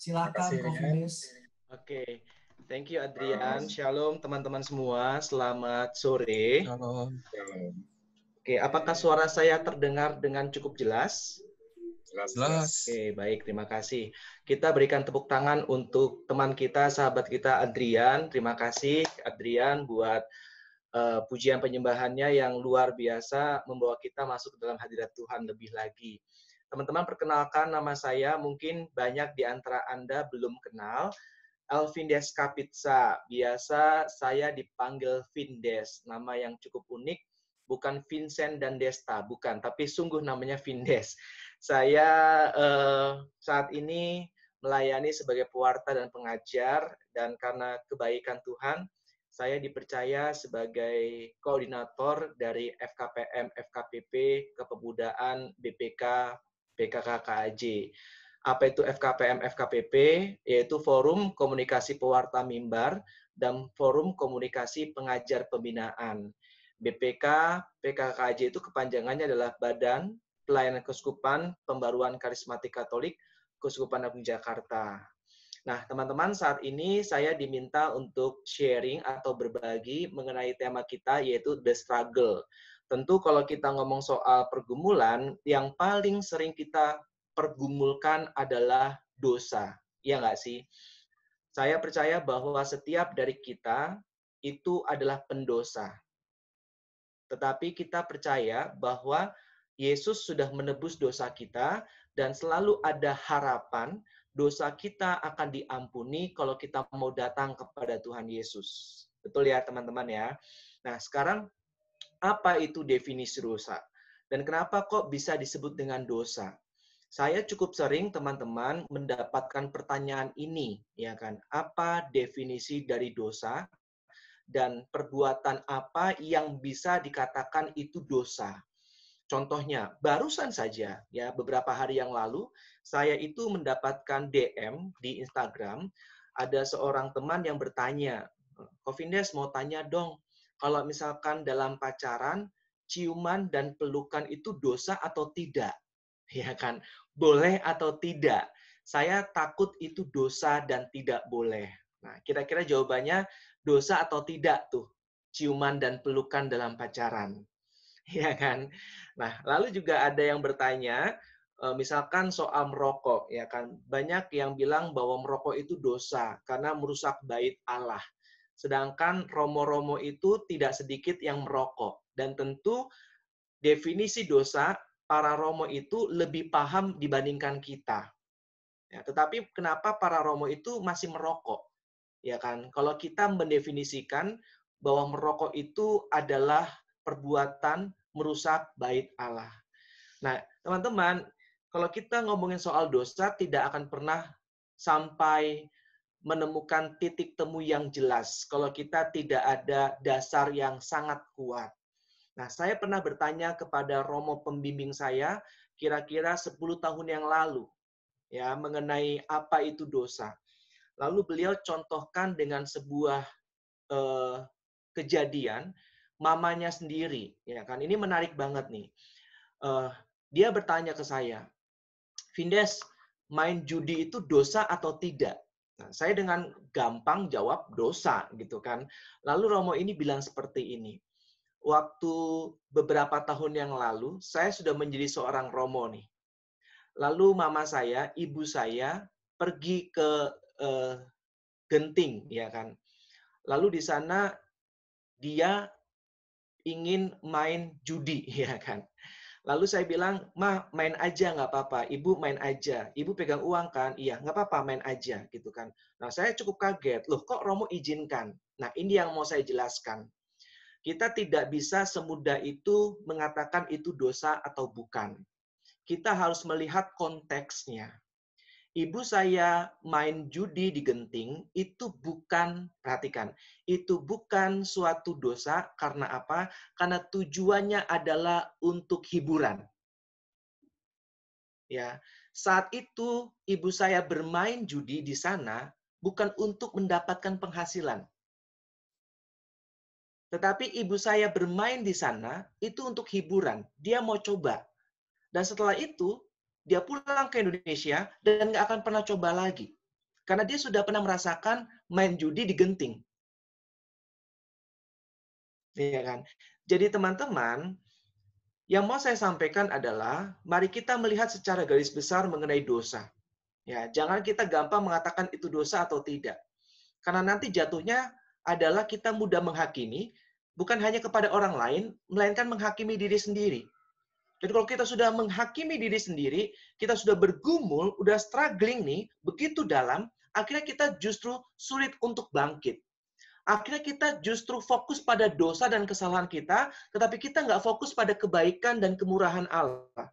Silakan Kofinis. Ya. Oke. Thank you Adrian. Shalom teman-teman semua. Selamat sore. Shalom. Oke, apakah suara saya terdengar dengan cukup jelas? Jelas. jelas. Oke, baik. Terima kasih. Kita berikan tepuk tangan untuk teman kita, sahabat kita Adrian. Terima kasih Adrian buat uh, pujian penyembahannya yang luar biasa membawa kita masuk ke dalam hadirat Tuhan lebih lagi. Teman-teman perkenalkan nama saya, mungkin banyak di antara Anda belum kenal. Alvin Kapitsa, biasa saya dipanggil Vindes, nama yang cukup unik, bukan Vincent dan Desta, bukan, tapi sungguh namanya Vindes. Saya eh, saat ini melayani sebagai pewarta dan pengajar, dan karena kebaikan Tuhan, saya dipercaya sebagai koordinator dari FKPM, FKPP, Kepemudaan, BPK, BKKKJ. Apa itu FKPM FKPP? Yaitu Forum Komunikasi Pewarta Mimbar dan Forum Komunikasi Pengajar Pembinaan. BPK PKKJ itu kepanjangannya adalah Badan Pelayanan Keuskupan Pembaruan Karismatik Katolik Keuskupan Agung Jakarta. Nah, teman-teman, saat ini saya diminta untuk sharing atau berbagi mengenai tema kita yaitu the struggle Tentu kalau kita ngomong soal pergumulan, yang paling sering kita pergumulkan adalah dosa. Iya nggak sih? Saya percaya bahwa setiap dari kita itu adalah pendosa. Tetapi kita percaya bahwa Yesus sudah menebus dosa kita dan selalu ada harapan dosa kita akan diampuni kalau kita mau datang kepada Tuhan Yesus. Betul ya teman-teman ya. Nah, sekarang apa itu definisi dosa dan kenapa kok bisa disebut dengan dosa. Saya cukup sering teman-teman mendapatkan pertanyaan ini, ya kan? Apa definisi dari dosa dan perbuatan apa yang bisa dikatakan itu dosa? Contohnya, barusan saja ya beberapa hari yang lalu saya itu mendapatkan DM di Instagram ada seorang teman yang bertanya, kofindes mau tanya dong, kalau misalkan dalam pacaran ciuman dan pelukan itu dosa atau tidak? Ya kan? Boleh atau tidak? Saya takut itu dosa dan tidak boleh. Nah, kira-kira jawabannya dosa atau tidak tuh ciuman dan pelukan dalam pacaran. Ya kan? Nah, lalu juga ada yang bertanya, eh, misalkan soal merokok ya kan. Banyak yang bilang bahwa merokok itu dosa karena merusak bait Allah. Sedangkan romo-romo itu tidak sedikit yang merokok. Dan tentu definisi dosa para romo itu lebih paham dibandingkan kita. Ya, tetapi kenapa para romo itu masih merokok? Ya kan? Kalau kita mendefinisikan bahwa merokok itu adalah perbuatan merusak bait Allah. Nah, teman-teman, kalau kita ngomongin soal dosa tidak akan pernah sampai menemukan titik temu yang jelas kalau kita tidak ada dasar yang sangat kuat. Nah, saya pernah bertanya kepada Romo pembimbing saya kira-kira 10 tahun yang lalu ya mengenai apa itu dosa. Lalu beliau contohkan dengan sebuah eh, kejadian mamanya sendiri, ya kan? Ini menarik banget nih. Eh, dia bertanya ke saya, Vindes, main judi itu dosa atau tidak? Nah, saya dengan gampang jawab dosa gitu kan. Lalu Romo ini bilang seperti ini. Waktu beberapa tahun yang lalu, saya sudah menjadi seorang Romo nih. Lalu mama saya, ibu saya pergi ke eh, Genting ya kan. Lalu di sana dia ingin main judi ya kan. Lalu saya bilang, ma main aja nggak apa-apa, ibu main aja, ibu pegang uang kan, iya nggak apa-apa main aja gitu kan. Nah saya cukup kaget, loh kok Romo izinkan? Nah ini yang mau saya jelaskan. Kita tidak bisa semudah itu mengatakan itu dosa atau bukan. Kita harus melihat konteksnya. Ibu saya main judi di Genting itu bukan perhatikan, itu bukan suatu dosa karena apa? Karena tujuannya adalah untuk hiburan. Ya, saat itu ibu saya bermain judi di sana bukan untuk mendapatkan penghasilan. Tetapi ibu saya bermain di sana itu untuk hiburan. Dia mau coba. Dan setelah itu dia pulang ke Indonesia dan nggak akan pernah coba lagi. Karena dia sudah pernah merasakan main judi di genting. Ya kan? Jadi teman-teman, yang mau saya sampaikan adalah mari kita melihat secara garis besar mengenai dosa. Ya, jangan kita gampang mengatakan itu dosa atau tidak. Karena nanti jatuhnya adalah kita mudah menghakimi bukan hanya kepada orang lain, melainkan menghakimi diri sendiri. Jadi kalau kita sudah menghakimi diri sendiri, kita sudah bergumul, udah struggling nih, begitu dalam, akhirnya kita justru sulit untuk bangkit. Akhirnya kita justru fokus pada dosa dan kesalahan kita, tetapi kita nggak fokus pada kebaikan dan kemurahan Allah.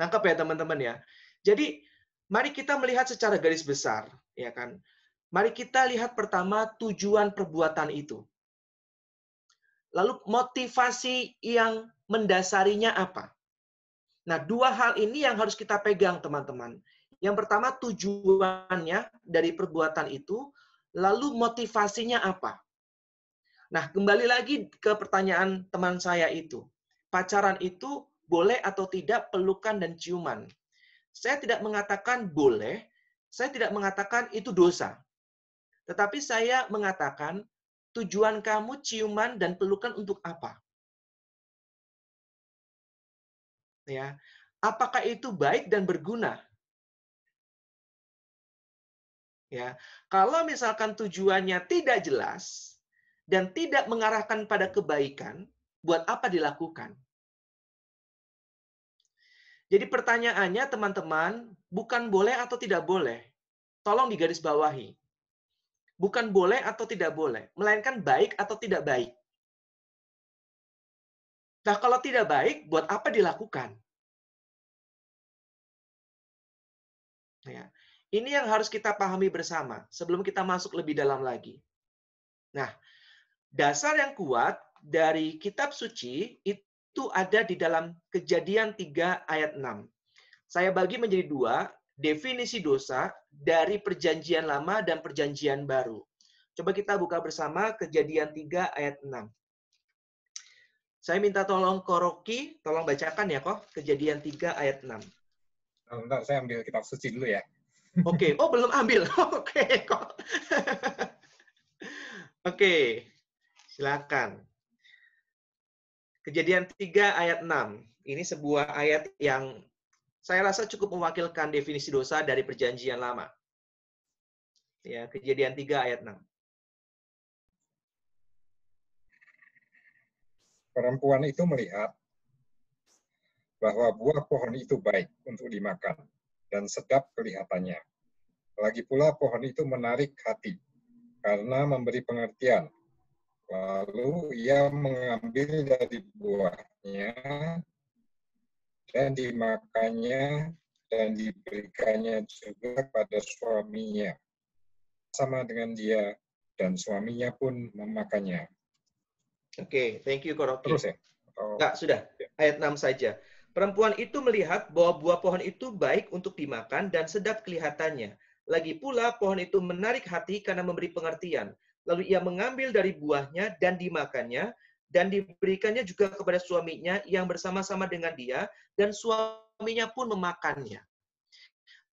Nangkep ya teman-teman ya. Jadi mari kita melihat secara garis besar, ya kan. Mari kita lihat pertama tujuan perbuatan itu. Lalu motivasi yang mendasarinya apa? Nah, dua hal ini yang harus kita pegang, teman-teman. Yang pertama tujuannya dari perbuatan itu, lalu motivasinya apa? Nah, kembali lagi ke pertanyaan teman saya itu. Pacaran itu boleh atau tidak pelukan dan ciuman? Saya tidak mengatakan boleh, saya tidak mengatakan itu dosa. Tetapi saya mengatakan tujuan kamu ciuman dan pelukan untuk apa? Ya. Apakah itu baik dan berguna? Ya. Kalau misalkan tujuannya tidak jelas dan tidak mengarahkan pada kebaikan, buat apa dilakukan? Jadi pertanyaannya teman-teman, bukan boleh atau tidak boleh. Tolong digarisbawahi bukan boleh atau tidak boleh, melainkan baik atau tidak baik. Nah, kalau tidak baik, buat apa dilakukan? Ya. Ini yang harus kita pahami bersama sebelum kita masuk lebih dalam lagi. Nah, dasar yang kuat dari kitab suci itu ada di dalam Kejadian 3 ayat 6. Saya bagi menjadi dua, definisi dosa dari perjanjian lama dan perjanjian baru. Coba kita buka bersama kejadian 3 ayat 6. Saya minta tolong Koroki, tolong bacakan ya kok kejadian 3 ayat 6. Oh, bentar, saya ambil kitab suci dulu ya. Oke, okay. oh belum ambil. Oke okay, kok. Oke, okay. silakan. Kejadian 3 ayat 6. Ini sebuah ayat yang saya rasa cukup mewakilkan definisi dosa dari perjanjian lama. Ya, kejadian 3 ayat 6. Perempuan itu melihat bahwa buah pohon itu baik untuk dimakan dan sedap kelihatannya. Lagi pula pohon itu menarik hati karena memberi pengertian. Lalu ia mengambil dari buahnya dan dimakannya dan diberikannya juga pada suaminya sama dengan dia dan suaminya pun memakannya. Oke, okay, thank you Koroki. Terus ya? Oh. Nggak, sudah. Ya. Ayat 6 saja. Perempuan itu melihat bahwa buah pohon itu baik untuk dimakan dan sedap kelihatannya. Lagi pula pohon itu menarik hati karena memberi pengertian. Lalu ia mengambil dari buahnya dan dimakannya, dan diberikannya juga kepada suaminya yang bersama-sama dengan dia dan suaminya pun memakannya.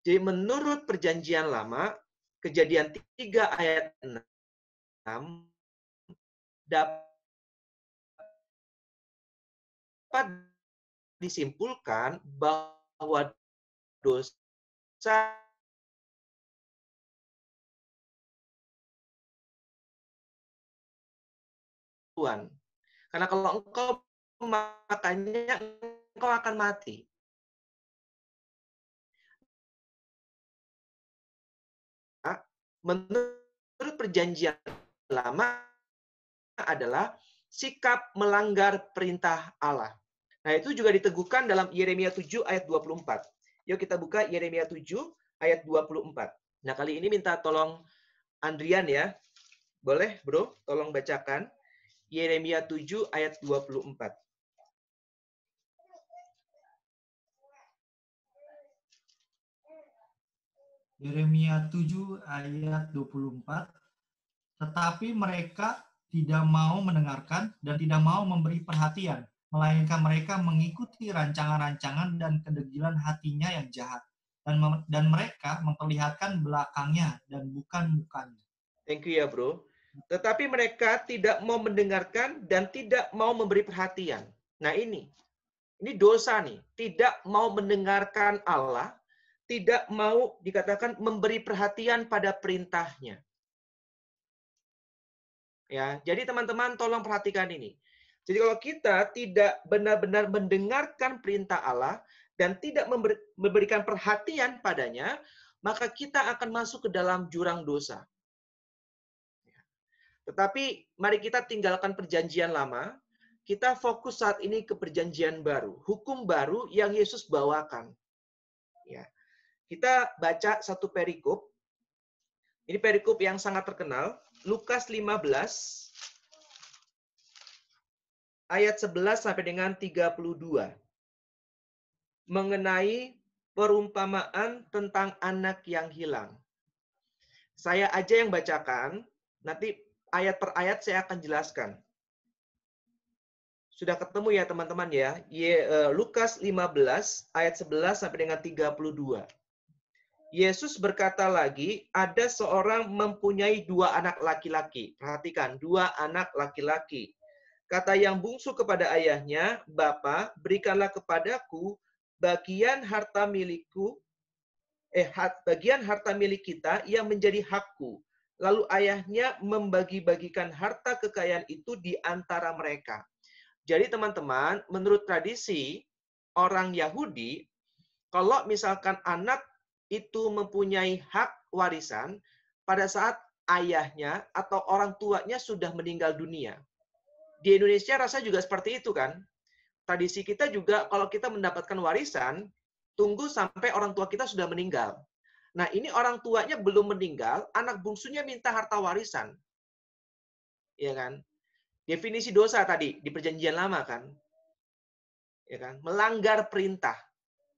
Jadi menurut perjanjian lama, kejadian 3 ayat 6 dapat disimpulkan bahwa dosa Tuhan karena kalau engkau makannya, engkau akan mati. Menurut perjanjian lama adalah sikap melanggar perintah Allah. Nah, itu juga diteguhkan dalam Yeremia 7 ayat 24. Yuk kita buka Yeremia 7 ayat 24. Nah, kali ini minta tolong Andrian ya. Boleh, Bro? Tolong bacakan. Yeremia 7 ayat 24. Yeremia 7 ayat 24. Tetapi mereka tidak mau mendengarkan dan tidak mau memberi perhatian, melainkan mereka mengikuti rancangan-rancangan dan kedegilan hatinya yang jahat. Dan, dan mereka memperlihatkan belakangnya dan bukan mukanya. Thank you ya bro. Tetapi mereka tidak mau mendengarkan dan tidak mau memberi perhatian. Nah ini, ini dosa nih. Tidak mau mendengarkan Allah, tidak mau dikatakan memberi perhatian pada perintahnya. Ya, jadi teman-teman tolong perhatikan ini. Jadi kalau kita tidak benar-benar mendengarkan perintah Allah dan tidak memberikan perhatian padanya, maka kita akan masuk ke dalam jurang dosa. Tetapi mari kita tinggalkan perjanjian lama, kita fokus saat ini ke perjanjian baru, hukum baru yang Yesus bawakan. Ya. Kita baca satu perikop. Ini perikop yang sangat terkenal, Lukas 15 ayat 11 sampai dengan 32 mengenai perumpamaan tentang anak yang hilang. Saya aja yang bacakan, nanti ayat per ayat saya akan jelaskan. Sudah ketemu ya teman-teman ya. E, Lukas 15 ayat 11 sampai dengan 32. Yesus berkata lagi, ada seorang mempunyai dua anak laki-laki. Perhatikan, dua anak laki-laki. Kata yang bungsu kepada ayahnya, Bapa, berikanlah kepadaku bagian harta milikku, eh, bagian harta milik kita yang menjadi hakku. Lalu ayahnya membagi-bagikan harta kekayaan itu di antara mereka. Jadi teman-teman, menurut tradisi orang Yahudi, kalau misalkan anak itu mempunyai hak warisan pada saat ayahnya atau orang tuanya sudah meninggal dunia. Di Indonesia rasa juga seperti itu kan. Tradisi kita juga kalau kita mendapatkan warisan, tunggu sampai orang tua kita sudah meninggal. Nah, ini orang tuanya belum meninggal, anak bungsunya minta harta warisan. Ya kan? Definisi dosa tadi di perjanjian lama kan? Ya kan? Melanggar perintah.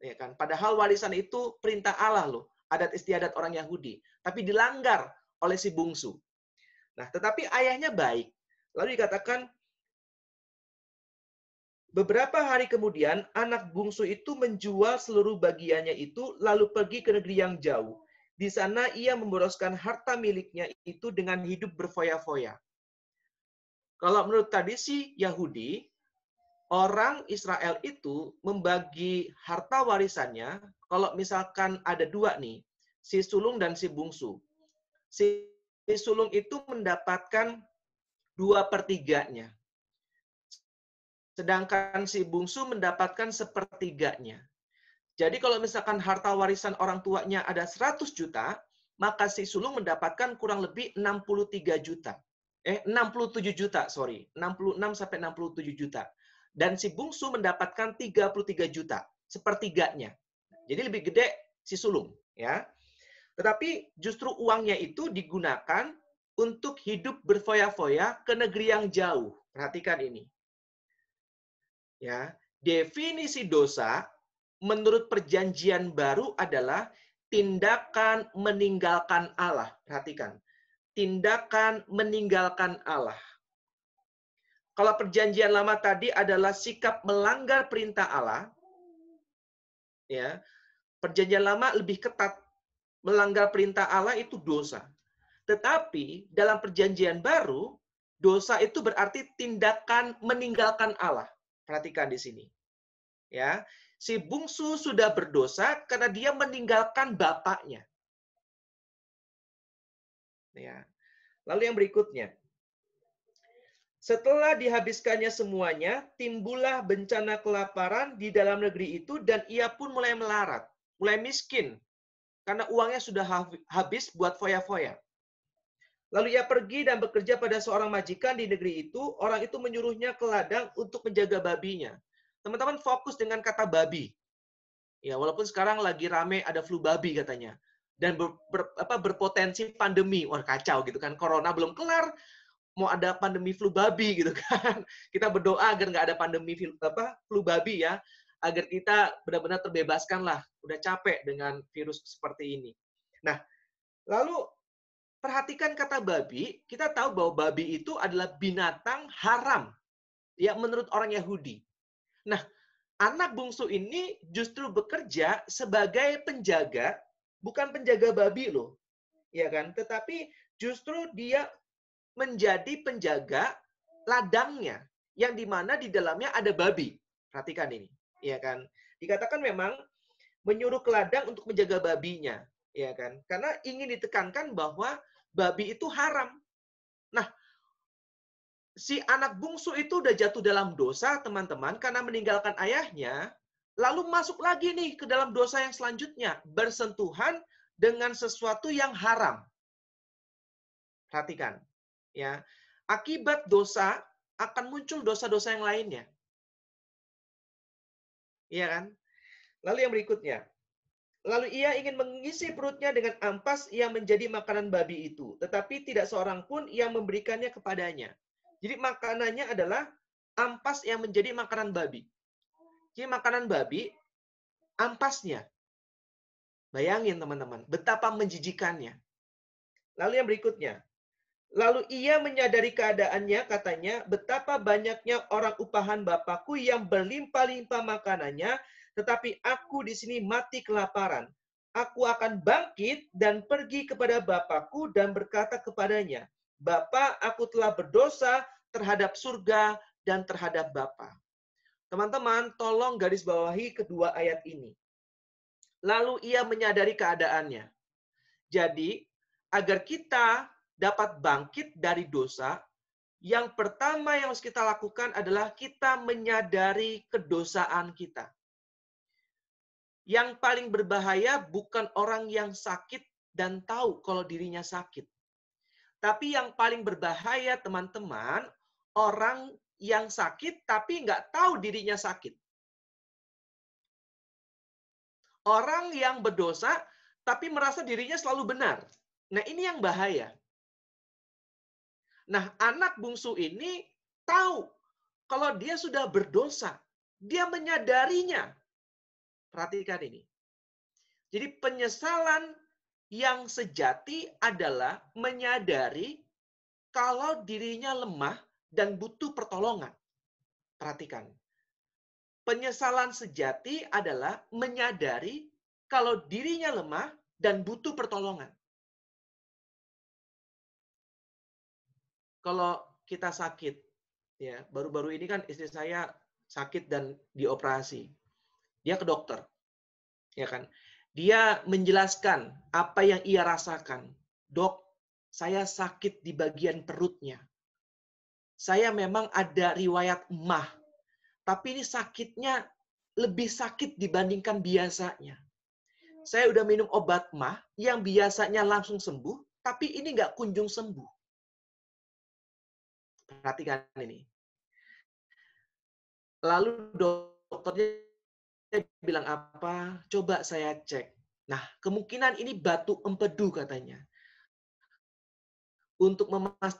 Ya kan? Padahal warisan itu perintah Allah loh, adat istiadat orang Yahudi, tapi dilanggar oleh si bungsu. Nah, tetapi ayahnya baik. Lalu dikatakan Beberapa hari kemudian, anak bungsu itu menjual seluruh bagiannya itu lalu pergi ke negeri yang jauh. Di sana ia memboroskan harta miliknya itu dengan hidup berfoya-foya. Kalau menurut tradisi Yahudi, orang Israel itu membagi harta warisannya kalau misalkan ada dua nih, si sulung dan si bungsu. Si, sulung itu mendapatkan dua pertiganya. Sedangkan si bungsu mendapatkan sepertiganya. Jadi kalau misalkan harta warisan orang tuanya ada 100 juta, maka si sulung mendapatkan kurang lebih 63 juta. Eh, 67 juta, sorry. 66 sampai 67 juta. Dan si bungsu mendapatkan 33 juta, sepertiganya. Jadi lebih gede si sulung. ya. Tetapi justru uangnya itu digunakan untuk hidup berfoya-foya ke negeri yang jauh. Perhatikan ini. Ya, definisi dosa menurut perjanjian baru adalah tindakan meninggalkan Allah. Perhatikan, tindakan meninggalkan Allah. Kalau perjanjian lama tadi adalah sikap melanggar perintah Allah, ya. Perjanjian lama lebih ketat melanggar perintah Allah itu dosa. Tetapi dalam perjanjian baru, dosa itu berarti tindakan meninggalkan Allah. Perhatikan di sini. Ya, si bungsu sudah berdosa karena dia meninggalkan bapaknya. Ya. Lalu yang berikutnya. Setelah dihabiskannya semuanya, timbullah bencana kelaparan di dalam negeri itu dan ia pun mulai melarat, mulai miskin karena uangnya sudah habis buat foya-foya. Lalu ia pergi dan bekerja pada seorang majikan di negeri itu. Orang itu menyuruhnya ke ladang untuk menjaga babinya. Teman-teman fokus dengan kata babi. Ya, walaupun sekarang lagi rame ada flu babi katanya. Dan ber, ber, apa, berpotensi pandemi. Wah, kacau gitu kan. Corona belum kelar, mau ada pandemi flu babi gitu kan. Kita berdoa agar nggak ada pandemi flu, apa, flu babi ya. Agar kita benar-benar terbebaskan lah. Udah capek dengan virus seperti ini. Nah, lalu perhatikan kata babi, kita tahu bahwa babi itu adalah binatang haram. Ya, menurut orang Yahudi. Nah, anak bungsu ini justru bekerja sebagai penjaga, bukan penjaga babi loh. Ya kan? Tetapi justru dia menjadi penjaga ladangnya yang dimana di dalamnya ada babi. Perhatikan ini. Ya kan? Dikatakan memang menyuruh ke ladang untuk menjaga babinya. Ya kan? Karena ingin ditekankan bahwa babi itu haram. Nah, si anak bungsu itu udah jatuh dalam dosa, teman-teman, karena meninggalkan ayahnya, lalu masuk lagi nih ke dalam dosa yang selanjutnya, bersentuhan dengan sesuatu yang haram. Perhatikan, ya. Akibat dosa akan muncul dosa-dosa yang lainnya. Iya kan? Lalu yang berikutnya, Lalu ia ingin mengisi perutnya dengan ampas yang menjadi makanan babi itu, tetapi tidak seorang pun yang memberikannya kepadanya. Jadi makanannya adalah ampas yang menjadi makanan babi. Jadi makanan babi ampasnya. Bayangin teman-teman, betapa menjijikannya. Lalu yang berikutnya. Lalu ia menyadari keadaannya, katanya, betapa banyaknya orang upahan bapakku yang berlimpah-limpah makanannya tetapi aku di sini mati kelaparan. Aku akan bangkit dan pergi kepada Bapakku dan berkata kepadanya, Bapa, aku telah berdosa terhadap surga dan terhadap Bapa. Teman-teman, tolong garis bawahi kedua ayat ini. Lalu ia menyadari keadaannya. Jadi, agar kita dapat bangkit dari dosa, yang pertama yang harus kita lakukan adalah kita menyadari kedosaan kita. Yang paling berbahaya bukan orang yang sakit dan tahu kalau dirinya sakit. Tapi yang paling berbahaya teman-teman, orang yang sakit tapi nggak tahu dirinya sakit. Orang yang berdosa tapi merasa dirinya selalu benar. Nah ini yang bahaya. Nah anak bungsu ini tahu kalau dia sudah berdosa. Dia menyadarinya. Perhatikan ini. Jadi penyesalan yang sejati adalah menyadari kalau dirinya lemah dan butuh pertolongan. Perhatikan. Penyesalan sejati adalah menyadari kalau dirinya lemah dan butuh pertolongan. Kalau kita sakit, ya baru-baru ini kan istri saya sakit dan dioperasi. Dia ke dokter. Ya kan? Dia menjelaskan apa yang ia rasakan. Dok, saya sakit di bagian perutnya. Saya memang ada riwayat emah, tapi ini sakitnya lebih sakit dibandingkan biasanya. Saya udah minum obat emah yang biasanya langsung sembuh, tapi ini nggak kunjung sembuh. Perhatikan ini. Lalu dokternya saya bilang apa? Coba saya cek. Nah, kemungkinan ini batu empedu katanya. Untuk memastikannya,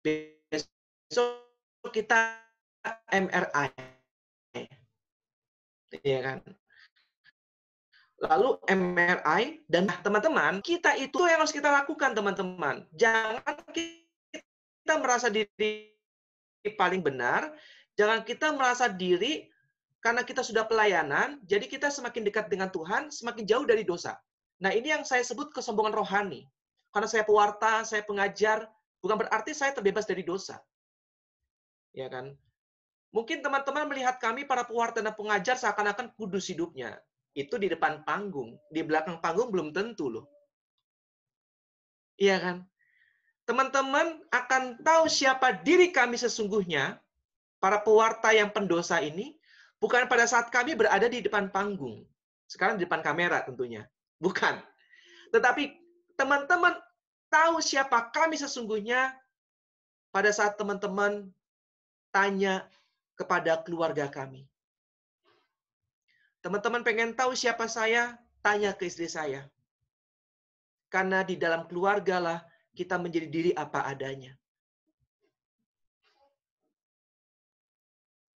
besok kita MRI. Iya kan? Lalu MRI dan teman-teman, kita itu yang harus kita lakukan teman-teman. Jangan kita merasa diri paling benar. Jangan kita merasa diri karena kita sudah pelayanan, jadi kita semakin dekat dengan Tuhan, semakin jauh dari dosa. Nah, ini yang saya sebut kesombongan rohani. Karena saya pewarta, saya pengajar, bukan berarti saya terbebas dari dosa. Ya kan? Mungkin teman-teman melihat kami para pewarta dan pengajar seakan-akan kudus hidupnya. Itu di depan panggung, di belakang panggung belum tentu loh. Iya kan? teman-teman akan tahu siapa diri kami sesungguhnya, para pewarta yang pendosa ini, bukan pada saat kami berada di depan panggung. Sekarang di depan kamera tentunya. Bukan. Tetapi teman-teman tahu siapa kami sesungguhnya pada saat teman-teman tanya kepada keluarga kami. Teman-teman pengen tahu siapa saya? Tanya ke istri saya. Karena di dalam keluargalah kita menjadi diri apa adanya.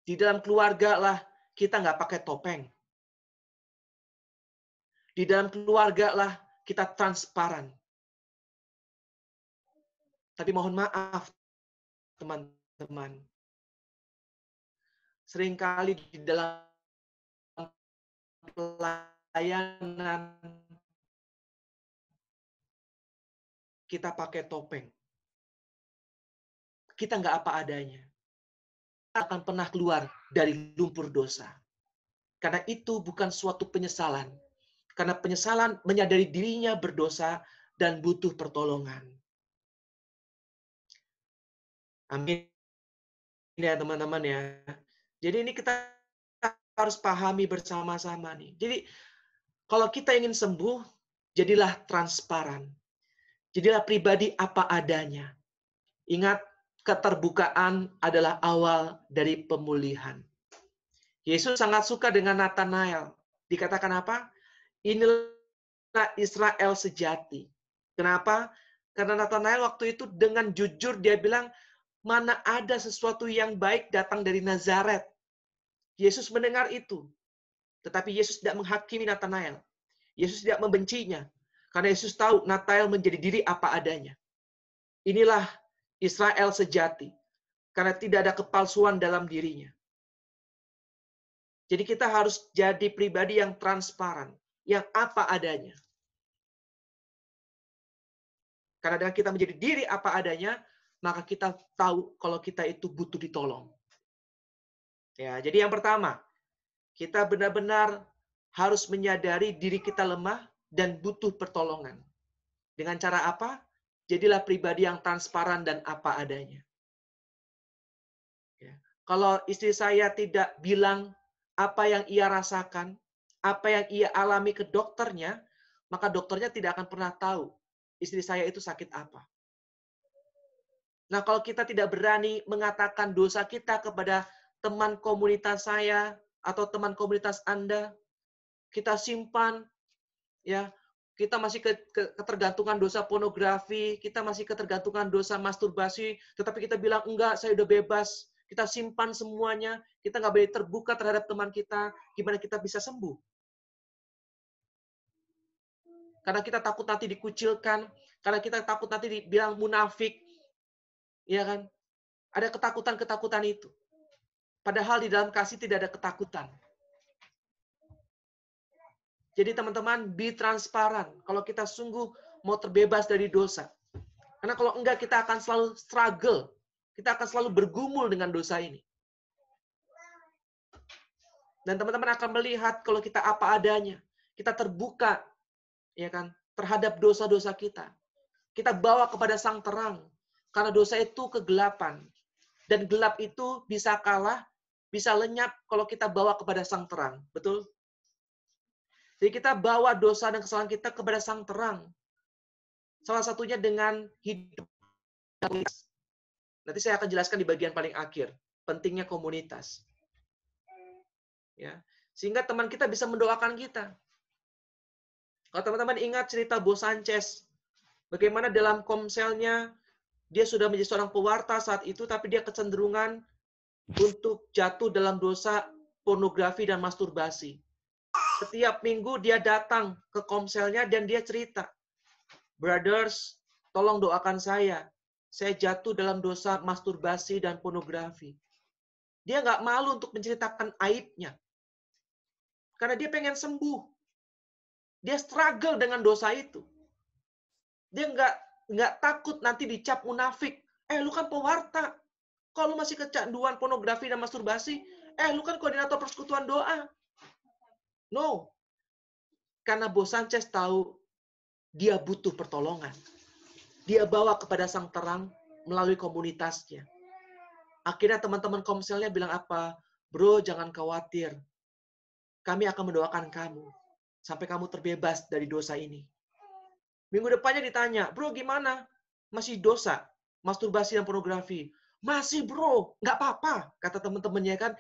Di dalam keluarga lah kita nggak pakai topeng. Di dalam keluarga lah kita transparan. Tapi mohon maaf, teman-teman. Seringkali di dalam pelayanan kita pakai topeng. Kita nggak apa adanya. Kita akan pernah keluar dari lumpur dosa. Karena itu bukan suatu penyesalan. Karena penyesalan menyadari dirinya berdosa dan butuh pertolongan. Amin. Ini Ya teman-teman ya. Jadi ini kita harus pahami bersama-sama nih. Jadi kalau kita ingin sembuh, jadilah transparan. Jadilah pribadi apa adanya. Ingat, keterbukaan adalah awal dari pemulihan. Yesus sangat suka dengan Nathanael. Dikatakan apa? Inilah Israel sejati. Kenapa? Karena Nathanael waktu itu dengan jujur dia bilang, mana ada sesuatu yang baik datang dari Nazaret. Yesus mendengar itu. Tetapi Yesus tidak menghakimi Nathanael. Yesus tidak membencinya. Karena Yesus tahu Natal menjadi diri apa adanya. Inilah Israel sejati. Karena tidak ada kepalsuan dalam dirinya. Jadi kita harus jadi pribadi yang transparan, yang apa adanya. Karena dengan kita menjadi diri apa adanya, maka kita tahu kalau kita itu butuh ditolong. Ya, jadi yang pertama, kita benar-benar harus menyadari diri kita lemah dan butuh pertolongan. Dengan cara apa? Jadilah pribadi yang transparan dan apa adanya. Ya. Kalau istri saya tidak bilang apa yang ia rasakan, apa yang ia alami ke dokternya, maka dokternya tidak akan pernah tahu istri saya itu sakit apa. Nah, kalau kita tidak berani mengatakan dosa kita kepada teman komunitas saya atau teman komunitas Anda, kita simpan, ya kita masih ke, ke, ketergantungan dosa pornografi, kita masih ketergantungan dosa masturbasi, tetapi kita bilang enggak, saya udah bebas, kita simpan semuanya, kita nggak boleh terbuka terhadap teman kita, gimana kita bisa sembuh? Karena kita takut nanti dikucilkan, karena kita takut nanti dibilang munafik, ya kan? Ada ketakutan-ketakutan itu. Padahal di dalam kasih tidak ada ketakutan. Jadi teman-teman, be transparan. Kalau kita sungguh mau terbebas dari dosa. Karena kalau enggak, kita akan selalu struggle. Kita akan selalu bergumul dengan dosa ini. Dan teman-teman akan melihat kalau kita apa adanya. Kita terbuka, ya kan, terhadap dosa-dosa kita. Kita bawa kepada sang terang. Karena dosa itu kegelapan. Dan gelap itu bisa kalah bisa lenyap kalau kita bawa kepada sang terang. Betul? Jadi kita bawa dosa dan kesalahan kita kepada sang terang. Salah satunya dengan hidup. Nanti saya akan jelaskan di bagian paling akhir. Pentingnya komunitas. Ya. Sehingga teman kita bisa mendoakan kita. Kalau teman-teman ingat cerita Bo Sanchez. Bagaimana dalam komselnya dia sudah menjadi seorang pewarta saat itu, tapi dia kecenderungan untuk jatuh dalam dosa pornografi dan masturbasi. Setiap minggu dia datang ke komselnya dan dia cerita. Brothers, tolong doakan saya. Saya jatuh dalam dosa masturbasi dan pornografi. Dia nggak malu untuk menceritakan aibnya. Karena dia pengen sembuh. Dia struggle dengan dosa itu. Dia nggak nggak takut nanti dicap munafik. Eh, lu kan pewarta. Kalau masih kecanduan pornografi dan masturbasi, eh, lu kan koordinator persekutuan doa. No. Karena Bos Sanchez tahu dia butuh pertolongan. Dia bawa kepada sang terang melalui komunitasnya. Akhirnya teman-teman komselnya bilang apa? Bro, jangan khawatir. Kami akan mendoakan kamu. Sampai kamu terbebas dari dosa ini. Minggu depannya ditanya, bro gimana? Masih dosa? Masturbasi dan pornografi? Masih bro, nggak apa-apa, kata teman-temannya kan.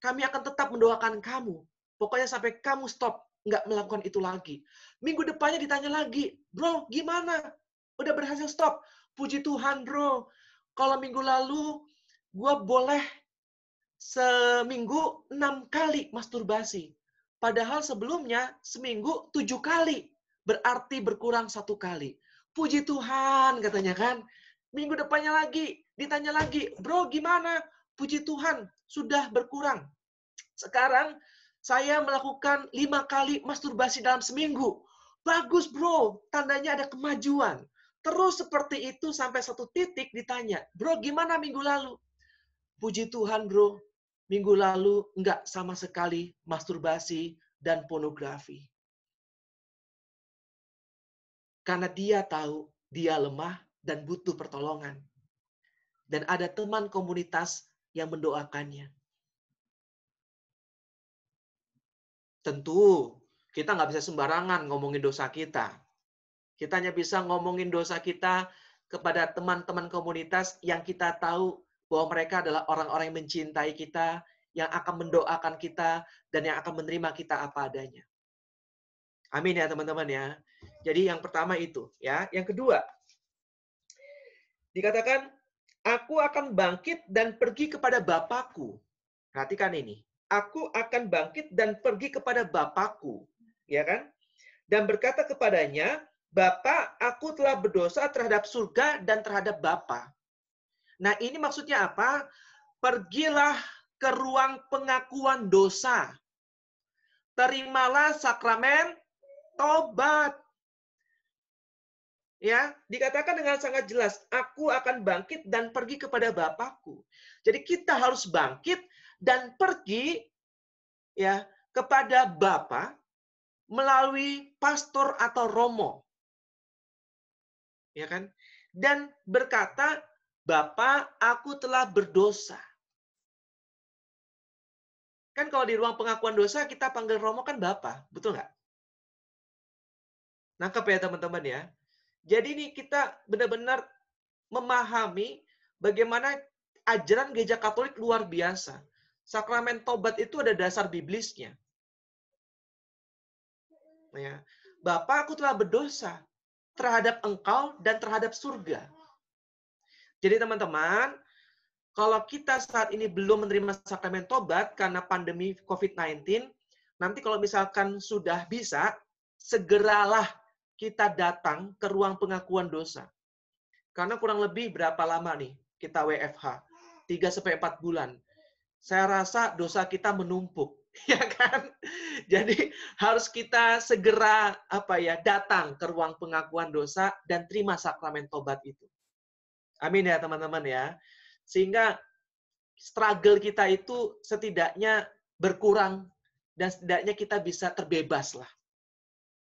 Kami akan tetap mendoakan kamu. Pokoknya sampai kamu stop, nggak melakukan itu lagi. Minggu depannya ditanya lagi, bro, gimana? Udah berhasil stop? Puji Tuhan, bro. Kalau minggu lalu, gue boleh seminggu enam kali masturbasi. Padahal sebelumnya seminggu tujuh kali. Berarti berkurang satu kali. Puji Tuhan, katanya kan. Minggu depannya lagi, ditanya lagi, bro gimana? Puji Tuhan, sudah berkurang. Sekarang saya melakukan lima kali masturbasi dalam seminggu. Bagus bro, tandanya ada kemajuan. Terus seperti itu sampai satu titik ditanya, bro gimana minggu lalu? Puji Tuhan bro, minggu lalu enggak sama sekali masturbasi dan pornografi. Karena dia tahu dia lemah dan butuh pertolongan. Dan ada teman komunitas yang mendoakannya. Tentu kita nggak bisa sembarangan ngomongin dosa kita. Kita hanya bisa ngomongin dosa kita kepada teman-teman komunitas yang kita tahu bahwa mereka adalah orang-orang yang mencintai kita, yang akan mendoakan kita, dan yang akan menerima kita apa adanya. Amin ya teman-teman ya. Jadi yang pertama itu ya. Yang kedua, dikatakan aku akan bangkit dan pergi kepada Bapakku. Perhatikan ini aku akan bangkit dan pergi kepada Bapakku, ya kan? Dan berkata kepadanya, Bapa, aku telah berdosa terhadap surga dan terhadap Bapa. Nah, ini maksudnya apa? Pergilah ke ruang pengakuan dosa. Terimalah sakramen tobat. Ya, dikatakan dengan sangat jelas, aku akan bangkit dan pergi kepada Bapakku. Jadi kita harus bangkit dan pergi ya kepada Bapa melalui pastor atau romo. Ya kan? Dan berkata, "Bapa, aku telah berdosa." Kan kalau di ruang pengakuan dosa kita panggil romo kan Bapa, betul nggak? Nangkep ya teman-teman ya. Jadi ini kita benar-benar memahami bagaimana ajaran gereja Katolik luar biasa. Sakramen tobat itu ada dasar biblisnya. Ya. Bapak, aku telah berdosa terhadap engkau dan terhadap surga. Jadi teman-teman, kalau kita saat ini belum menerima sakramen tobat karena pandemi COVID-19, nanti kalau misalkan sudah bisa, segeralah kita datang ke ruang pengakuan dosa. Karena kurang lebih berapa lama nih kita WFH? 3 4 bulan saya rasa dosa kita menumpuk, ya kan? Jadi harus kita segera apa ya datang ke ruang pengakuan dosa dan terima sakramen tobat itu. Amin ya teman-teman ya. Sehingga struggle kita itu setidaknya berkurang dan setidaknya kita bisa terbebas lah.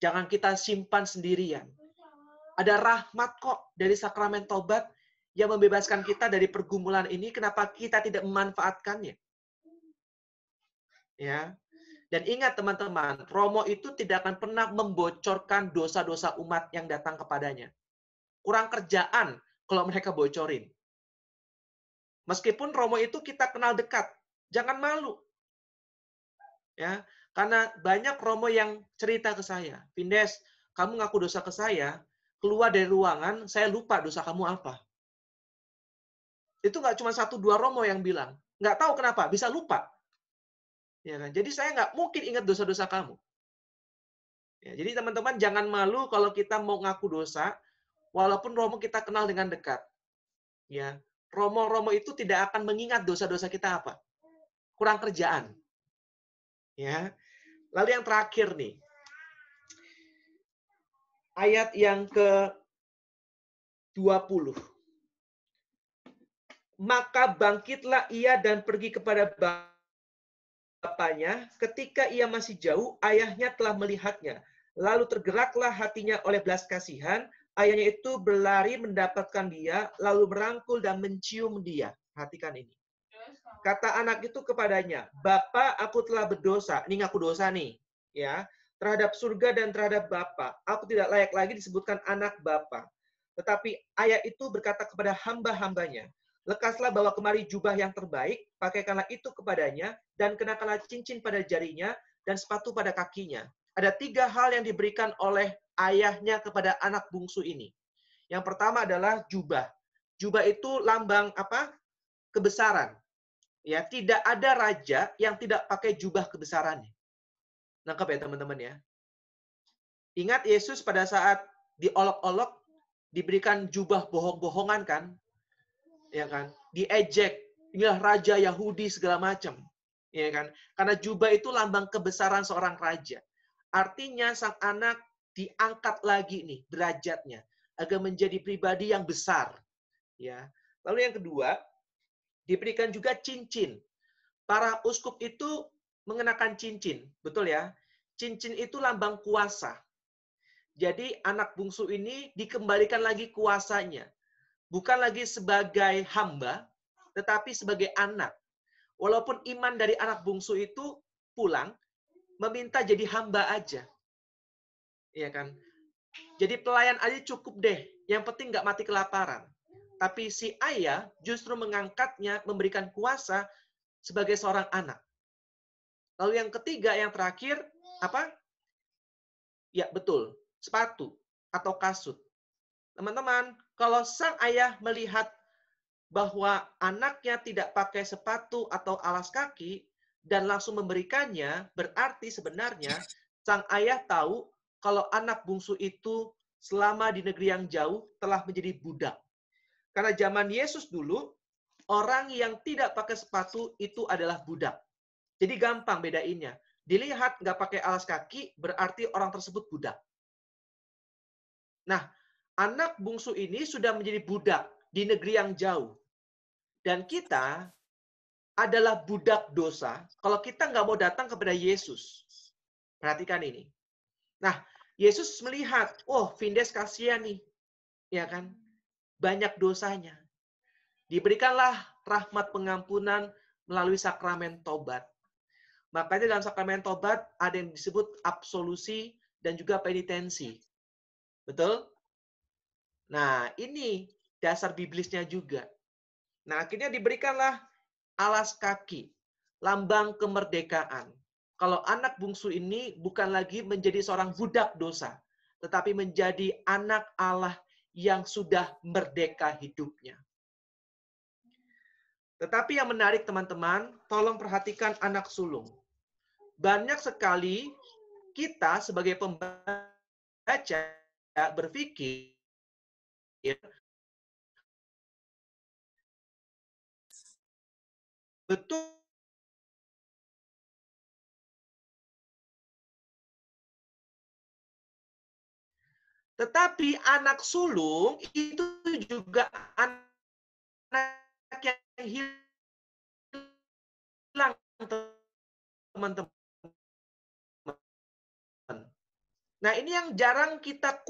Jangan kita simpan sendirian. Ada rahmat kok dari sakramen tobat yang membebaskan kita dari pergumulan ini, kenapa kita tidak memanfaatkannya? ya. Dan ingat teman-teman, Romo itu tidak akan pernah membocorkan dosa-dosa umat yang datang kepadanya. Kurang kerjaan kalau mereka bocorin. Meskipun Romo itu kita kenal dekat, jangan malu. Ya, karena banyak Romo yang cerita ke saya, Pindes, kamu ngaku dosa ke saya, keluar dari ruangan, saya lupa dosa kamu apa. Itu nggak cuma satu dua Romo yang bilang. Nggak tahu kenapa, bisa lupa. Ya kan? Jadi saya nggak mungkin ingat dosa-dosa kamu. Ya, jadi teman-teman jangan malu kalau kita mau ngaku dosa, walaupun Romo kita kenal dengan dekat. Ya, Romo-romo itu tidak akan mengingat dosa-dosa kita apa. Kurang kerjaan. Ya. Lalu yang terakhir nih. Ayat yang ke 20. Maka bangkitlah ia dan pergi kepada bangsa bapaknya, ketika ia masih jauh, ayahnya telah melihatnya. Lalu tergeraklah hatinya oleh belas kasihan, ayahnya itu berlari mendapatkan dia, lalu merangkul dan mencium dia. Perhatikan ini. Kata anak itu kepadanya, Bapak, aku telah berdosa. Ini ngaku dosa nih. ya Terhadap surga dan terhadap Bapak. Aku tidak layak lagi disebutkan anak Bapak. Tetapi ayah itu berkata kepada hamba-hambanya, Lekaslah bawa kemari jubah yang terbaik, pakaikanlah itu kepadanya, dan kenakanlah cincin pada jarinya, dan sepatu pada kakinya. Ada tiga hal yang diberikan oleh ayahnya kepada anak bungsu ini. Yang pertama adalah jubah. Jubah itu lambang apa? Kebesaran. Ya, tidak ada raja yang tidak pakai jubah kebesarannya. Nangkep ya teman-teman ya. Ingat Yesus pada saat diolok-olok diberikan jubah bohong-bohongan kan? ya kan? Diejek, inilah raja Yahudi segala macam, ya kan? Karena jubah itu lambang kebesaran seorang raja. Artinya sang anak diangkat lagi nih derajatnya agar menjadi pribadi yang besar, ya. Lalu yang kedua, diberikan juga cincin. Para uskup itu mengenakan cincin, betul ya? Cincin itu lambang kuasa. Jadi anak bungsu ini dikembalikan lagi kuasanya bukan lagi sebagai hamba, tetapi sebagai anak. Walaupun iman dari anak bungsu itu pulang, meminta jadi hamba aja. Iya kan? Jadi pelayan aja cukup deh. Yang penting nggak mati kelaparan. Tapi si ayah justru mengangkatnya, memberikan kuasa sebagai seorang anak. Lalu yang ketiga, yang terakhir, apa? Ya, betul. Sepatu atau kasut. Teman-teman, kalau sang ayah melihat bahwa anaknya tidak pakai sepatu atau alas kaki dan langsung memberikannya, berarti sebenarnya sang ayah tahu kalau anak bungsu itu selama di negeri yang jauh telah menjadi budak. Karena zaman Yesus dulu, orang yang tidak pakai sepatu itu adalah budak. Jadi gampang bedainnya. Dilihat nggak pakai alas kaki, berarti orang tersebut budak. Nah, anak bungsu ini sudah menjadi budak di negeri yang jauh. Dan kita adalah budak dosa kalau kita nggak mau datang kepada Yesus. Perhatikan ini. Nah, Yesus melihat, oh Vindes kasihan nih. Ya kan? Banyak dosanya. Diberikanlah rahmat pengampunan melalui sakramen tobat. Makanya dalam sakramen tobat ada yang disebut absolusi dan juga penitensi. Betul? Nah, ini dasar biblisnya juga. Nah, akhirnya diberikanlah alas kaki, lambang kemerdekaan. Kalau anak bungsu ini bukan lagi menjadi seorang budak dosa, tetapi menjadi anak Allah yang sudah merdeka hidupnya. Tetapi yang menarik teman-teman, tolong perhatikan anak sulung. Banyak sekali kita sebagai pembaca berpikir terakhir ya. betul Tetapi anak sulung itu juga anak yang hilang teman-teman. Nah ini yang jarang kita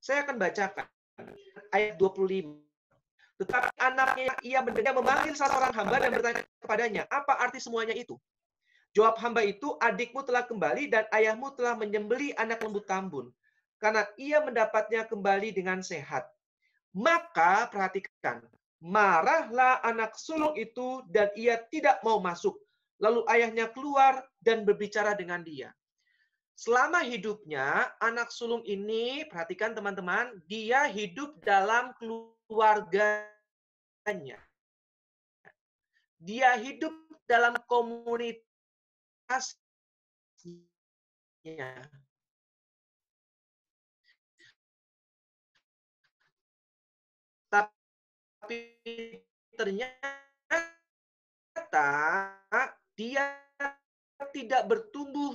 saya akan bacakan ayat 25. Tetapi anaknya ia mendengar memanggil salah seorang hamba dan bertanya kepadanya, apa arti semuanya itu? Jawab hamba itu, adikmu telah kembali dan ayahmu telah menyembeli anak lembu tambun. Karena ia mendapatnya kembali dengan sehat. Maka perhatikan, marahlah anak sulung itu dan ia tidak mau masuk. Lalu ayahnya keluar dan berbicara dengan dia. Selama hidupnya, anak sulung ini, perhatikan teman-teman, dia hidup dalam keluarganya. Dia hidup dalam komunitasnya. Tapi ternyata dia tidak bertumbuh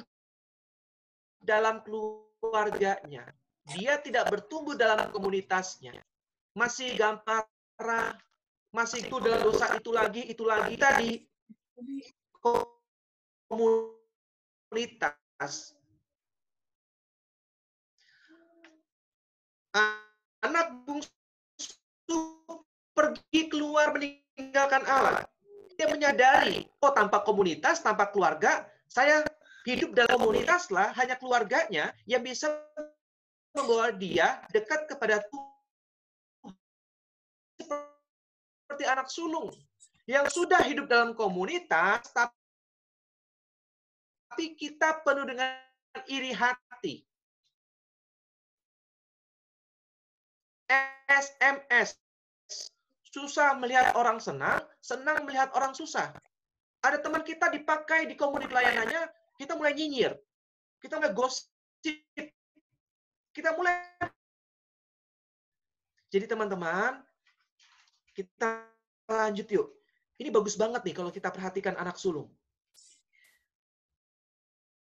dalam keluarganya, dia tidak bertumbuh dalam komunitasnya, masih gamparan, masih itu dalam dosa itu lagi, itu lagi tadi komunitas. Anak bungsu pergi keluar meninggalkan Allah. Dia menyadari, oh tanpa komunitas, tanpa keluarga, saya Hidup dalam komunitas lah hanya keluarganya yang bisa membawa dia dekat kepada Tuhan. Seperti anak sulung yang sudah hidup dalam komunitas, tapi kita penuh dengan iri hati. SMS. Susah melihat orang senang, senang melihat orang susah. Ada teman kita dipakai di komunitas layanannya, kita mulai nyinyir, kita mulai gosip, kita mulai. Jadi teman-teman, kita lanjut yuk. Ini bagus banget nih kalau kita perhatikan anak sulung.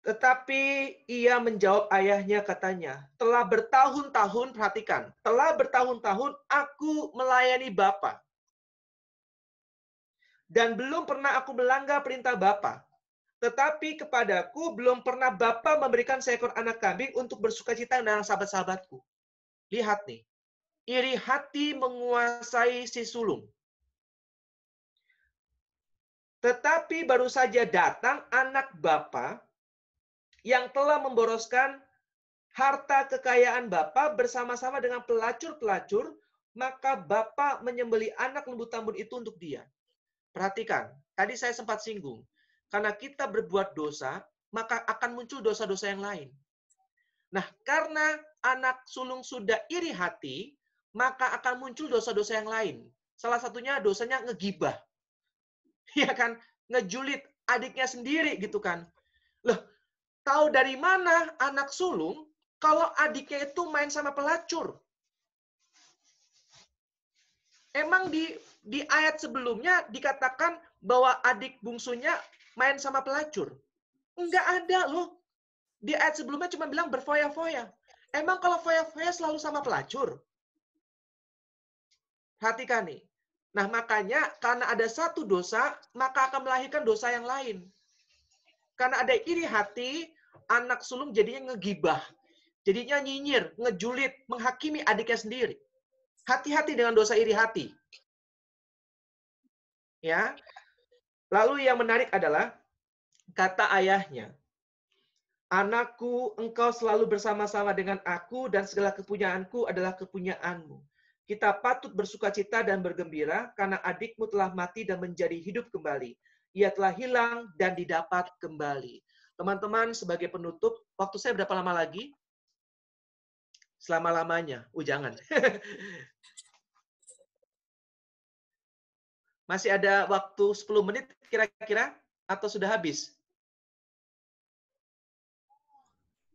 Tetapi ia menjawab ayahnya katanya, telah bertahun-tahun, perhatikan, telah bertahun-tahun aku melayani Bapak. Dan belum pernah aku melanggar perintah Bapak. Tetapi kepadaku belum pernah Bapa memberikan seekor anak kambing untuk bersuka cita dengan sahabat-sahabatku. Lihat nih. Iri hati menguasai si sulung. Tetapi baru saja datang anak Bapa yang telah memboroskan harta kekayaan Bapa bersama-sama dengan pelacur-pelacur, maka Bapa menyembeli anak lembu tambun itu untuk dia. Perhatikan, tadi saya sempat singgung karena kita berbuat dosa, maka akan muncul dosa-dosa yang lain. Nah, karena anak sulung sudah iri hati, maka akan muncul dosa-dosa yang lain. Salah satunya dosanya ngegibah. ya kan? Ngejulit adiknya sendiri gitu kan. Loh, tahu dari mana anak sulung kalau adiknya itu main sama pelacur? Emang di di ayat sebelumnya dikatakan bahwa adik bungsunya main sama pelacur. Enggak ada loh. Di ayat sebelumnya cuma bilang berfoya-foya. Emang kalau foya-foya selalu sama pelacur? Perhatikan nih. Nah, makanya karena ada satu dosa, maka akan melahirkan dosa yang lain. Karena ada iri hati, anak sulung jadinya ngegibah. Jadinya nyinyir, ngejulit, menghakimi adiknya sendiri. Hati-hati dengan dosa iri hati. Ya, Lalu yang menarik adalah kata ayahnya, Anakku, engkau selalu bersama-sama dengan aku dan segala kepunyaanku adalah kepunyaanmu. Kita patut bersuka cita dan bergembira karena adikmu telah mati dan menjadi hidup kembali. Ia telah hilang dan didapat kembali. Teman-teman, sebagai penutup, waktu saya berapa lama lagi? Selama-lamanya. Oh, jangan. Masih ada waktu 10 menit kira-kira atau sudah habis?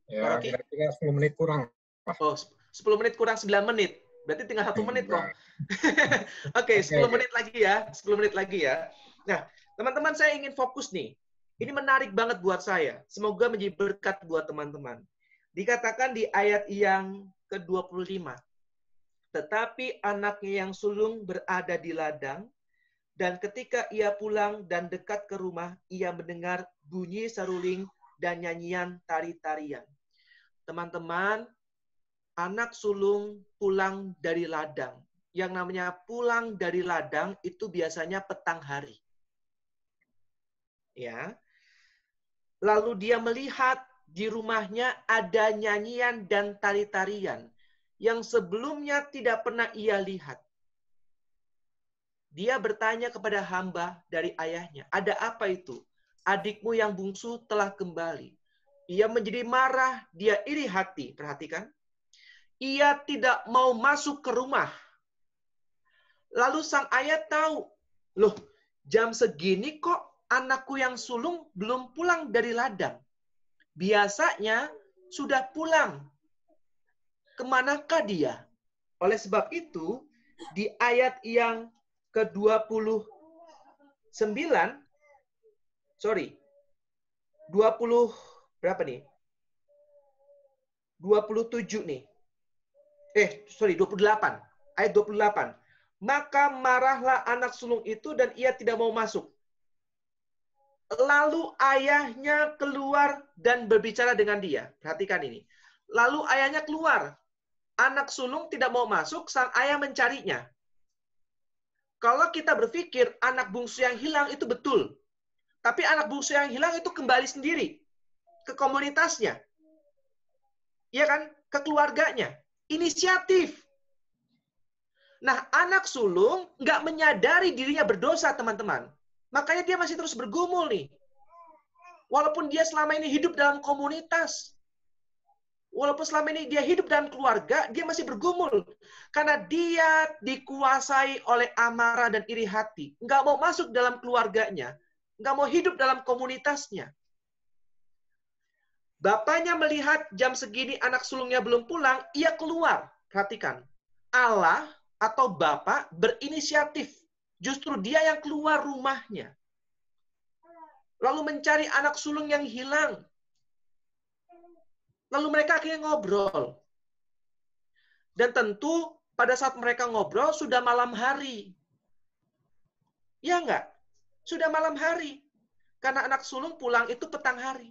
Ya, kira-kira 10 menit kurang. Oh, 10 menit kurang 9 menit. Berarti tinggal satu iya. menit kok. Oke, okay, 10 menit lagi ya. 10 menit lagi ya. Nah, teman-teman saya ingin fokus nih. Ini menarik banget buat saya. Semoga menjadi berkat buat teman-teman. Dikatakan di ayat yang ke-25. Tetapi anaknya yang sulung berada di ladang, dan ketika ia pulang dan dekat ke rumah, ia mendengar bunyi seruling dan nyanyian tari-tarian. Teman-teman, anak sulung pulang dari ladang. Yang namanya pulang dari ladang itu biasanya petang hari. Ya. Lalu dia melihat di rumahnya ada nyanyian dan tari-tarian yang sebelumnya tidak pernah ia lihat. Dia bertanya kepada hamba dari ayahnya, "Ada apa itu? Adikmu yang bungsu telah kembali." Ia menjadi marah, dia iri hati. Perhatikan, ia tidak mau masuk ke rumah. Lalu sang ayah tahu, "Loh, jam segini kok anakku yang sulung belum pulang dari ladang? Biasanya sudah pulang. Kemanakah dia?" Oleh sebab itu, di ayat yang ke-29 sorry 20 berapa nih? 27 nih. Eh, sorry, 28. Ayat 28. Maka marahlah anak sulung itu dan ia tidak mau masuk. Lalu ayahnya keluar dan berbicara dengan dia. Perhatikan ini. Lalu ayahnya keluar. Anak sulung tidak mau masuk, sang ayah mencarinya. Kalau kita berpikir anak bungsu yang hilang itu betul. Tapi anak bungsu yang hilang itu kembali sendiri ke komunitasnya. Iya kan? Ke keluarganya. Inisiatif. Nah, anak sulung nggak menyadari dirinya berdosa, teman-teman. Makanya dia masih terus bergumul nih. Walaupun dia selama ini hidup dalam komunitas. Walaupun selama ini dia hidup dalam keluarga, dia masih bergumul. Karena dia dikuasai oleh amarah dan iri hati. Nggak mau masuk dalam keluarganya. Nggak mau hidup dalam komunitasnya. Bapaknya melihat jam segini anak sulungnya belum pulang, ia keluar. Perhatikan. Allah atau Bapak berinisiatif. Justru dia yang keluar rumahnya. Lalu mencari anak sulung yang hilang Lalu mereka akhirnya ngobrol. Dan tentu pada saat mereka ngobrol sudah malam hari. Ya enggak? Sudah malam hari. Karena anak sulung pulang itu petang hari.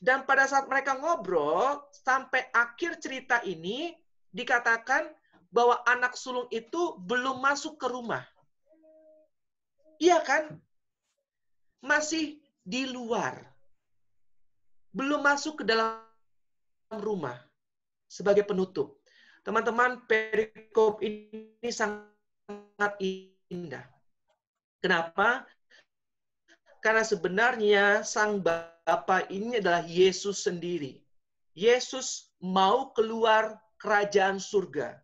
Dan pada saat mereka ngobrol, sampai akhir cerita ini dikatakan bahwa anak sulung itu belum masuk ke rumah. Iya kan? Masih di luar belum masuk ke dalam rumah sebagai penutup. Teman-teman, perikop ini sangat indah. Kenapa? Karena sebenarnya sang Bapa ini adalah Yesus sendiri. Yesus mau keluar kerajaan surga.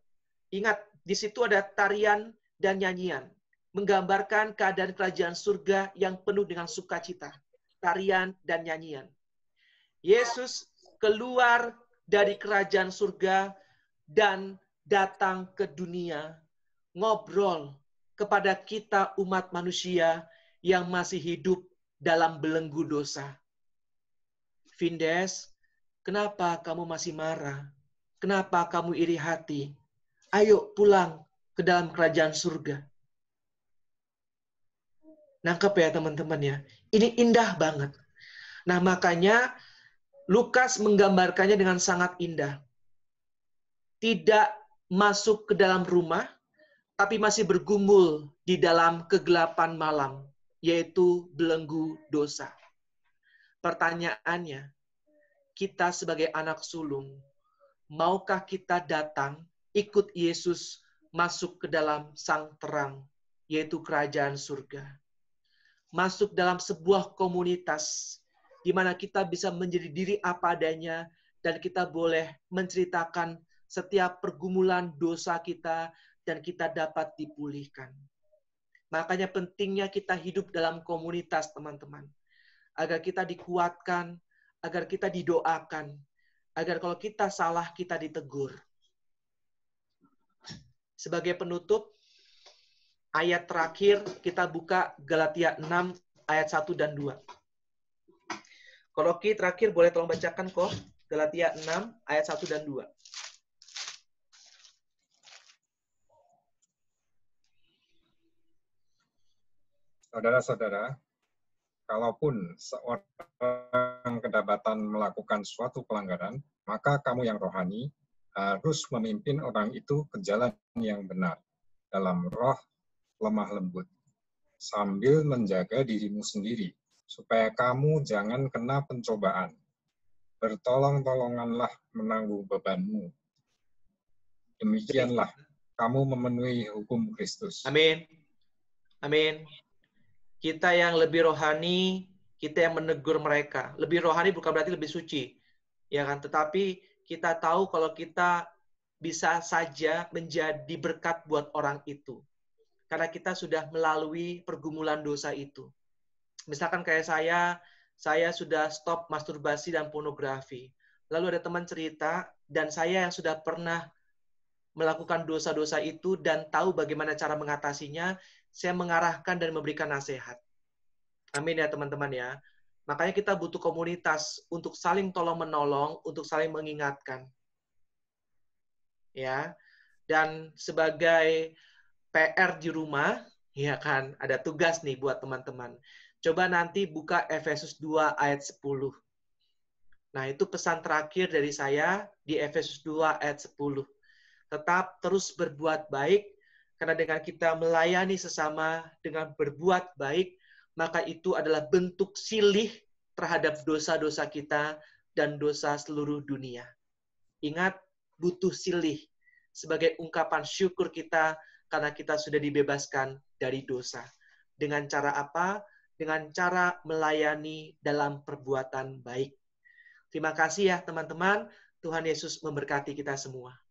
Ingat, di situ ada tarian dan nyanyian. Menggambarkan keadaan kerajaan surga yang penuh dengan sukacita. Tarian dan nyanyian. Yesus keluar dari kerajaan surga dan datang ke dunia, ngobrol kepada kita umat manusia yang masih hidup dalam belenggu dosa. Vindes, kenapa kamu masih marah? Kenapa kamu iri hati? Ayo pulang ke dalam kerajaan surga. Nangkep ya teman-teman ya. Ini indah banget. Nah makanya Lukas menggambarkannya dengan sangat indah. Tidak masuk ke dalam rumah, tapi masih bergumul di dalam kegelapan malam, yaitu belenggu dosa. Pertanyaannya, kita sebagai anak sulung, maukah kita datang ikut Yesus masuk ke dalam sang terang, yaitu kerajaan surga? Masuk dalam sebuah komunitas di mana kita bisa menjadi diri apa adanya dan kita boleh menceritakan setiap pergumulan dosa kita dan kita dapat dipulihkan. Makanya pentingnya kita hidup dalam komunitas, teman-teman. Agar kita dikuatkan, agar kita didoakan, agar kalau kita salah kita ditegur. Sebagai penutup, ayat terakhir kita buka Galatia 6 ayat 1 dan 2. Kalau Ki terakhir boleh tolong bacakan kok Galatia 6 ayat 1 dan 2. Saudara-saudara, kalaupun seorang kedapatan melakukan suatu pelanggaran, maka kamu yang rohani harus memimpin orang itu ke jalan yang benar dalam roh lemah lembut, sambil menjaga dirimu sendiri supaya kamu jangan kena pencobaan. Bertolong-tolonganlah menanggung bebanmu. Demikianlah kamu memenuhi hukum Kristus. Amin. Amin. Kita yang lebih rohani, kita yang menegur mereka. Lebih rohani bukan berarti lebih suci. Ya kan? Tetapi kita tahu kalau kita bisa saja menjadi berkat buat orang itu. Karena kita sudah melalui pergumulan dosa itu misalkan kayak saya, saya sudah stop masturbasi dan pornografi. Lalu ada teman cerita, dan saya yang sudah pernah melakukan dosa-dosa itu dan tahu bagaimana cara mengatasinya, saya mengarahkan dan memberikan nasihat. Amin ya teman-teman ya. Makanya kita butuh komunitas untuk saling tolong-menolong, untuk saling mengingatkan. Ya. Dan sebagai PR di rumah, ya kan, ada tugas nih buat teman-teman. Coba nanti buka Efesus 2 ayat 10. Nah, itu pesan terakhir dari saya di Efesus 2 ayat 10. Tetap terus berbuat baik, karena dengan kita melayani sesama dengan berbuat baik, maka itu adalah bentuk silih terhadap dosa-dosa kita dan dosa seluruh dunia. Ingat, butuh silih sebagai ungkapan syukur kita karena kita sudah dibebaskan dari dosa. Dengan cara apa? dengan cara melayani dalam perbuatan baik. Terima kasih ya teman-teman. Tuhan Yesus memberkati kita semua.